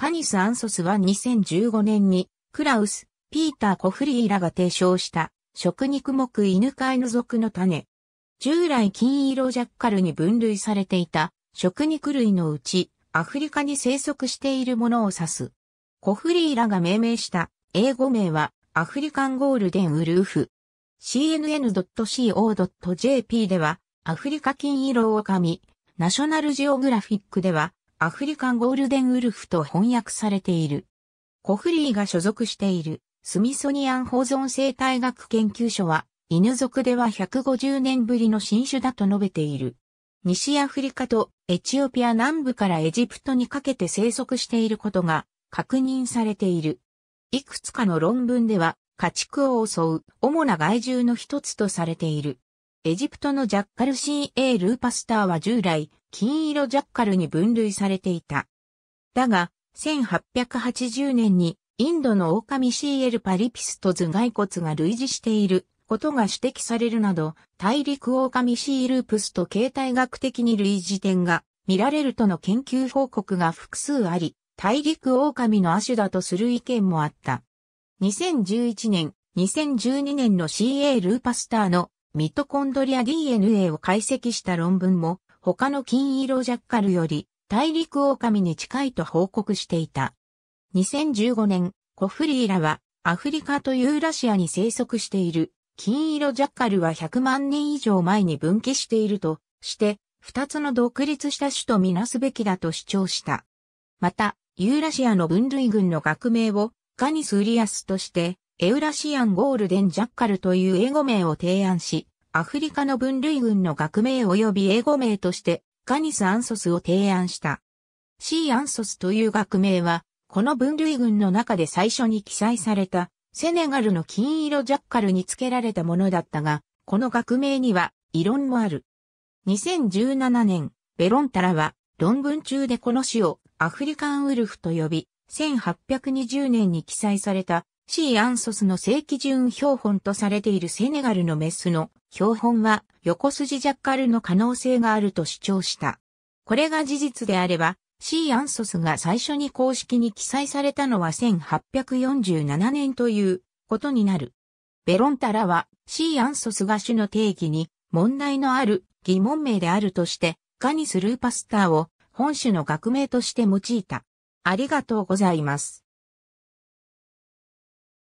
カニス・アンソスは2015年に、クラウス、ピーター・コフリーらが提唱した、食肉目犬いの属の種。従来金色ジャッカルに分類されていた、食肉類のうち、アフリカに生息しているものを指す。コフリーらが命名した、英語名は、アフリカンゴールデンウルーフ。cnn.co.jp では、アフリカ金色狼、ナショナルジオグラフィックでは、アフリカンゴールデンウルフと翻訳されている。コフリーが所属しているスミソニアン保存生態学研究所は、犬族では150年ぶりの新種だと述べている。西アフリカとエチオピア南部からエジプトにかけて生息していることが確認されている。いくつかの論文では家畜を襲う主な害獣の一つとされている。エジプトのジャッカル CA ルーパスターは従来、金色ジャッカルに分類されていた。だが、1880年にインドの狼 CL パリピスと頭蓋骨が類似していることが指摘されるなど、大陸狼 C ループスと形態学的に類似点が見られるとの研究報告が複数あり、大陸狼の亜種だとする意見もあった。2011年、2012年の CA ルーパスターのミトコンドリア DNA を解析した論文も、他の金色ジャッカルより大陸狼に近いと報告していた。2015年、コフリーラはアフリカとユーラシアに生息している金色ジャッカルは100万年以上前に分岐しているとして、2つの独立した種とみなすべきだと主張した。また、ユーラシアの分類群の学名をガニス・ウリアスとしてエウラシアンゴールデンジャッカルという英語名を提案し、アフリカの分類群の学名及び英語名としてガニスアンソスを提案した。C アンソスという学名は、この分類群の中で最初に記載されたセネガルの金色ジャッカルに付けられたものだったが、この学名には異論もある。2017年、ベロンタラは論文中でこの種をアフリカンウルフと呼び、1820年に記載されたシー・アンソスの正規準標本とされているセネガルのメスの標本は横筋ジャッカルの可能性があると主張した。これが事実であれば、シー・アンソスが最初に公式に記載されたのは1847年ということになる。ベロンタラはシー・アンソスが種の定義に問題のある疑問名であるとして、ガニス・ルーパスターを本種の学名として用いた。ありがとうございます。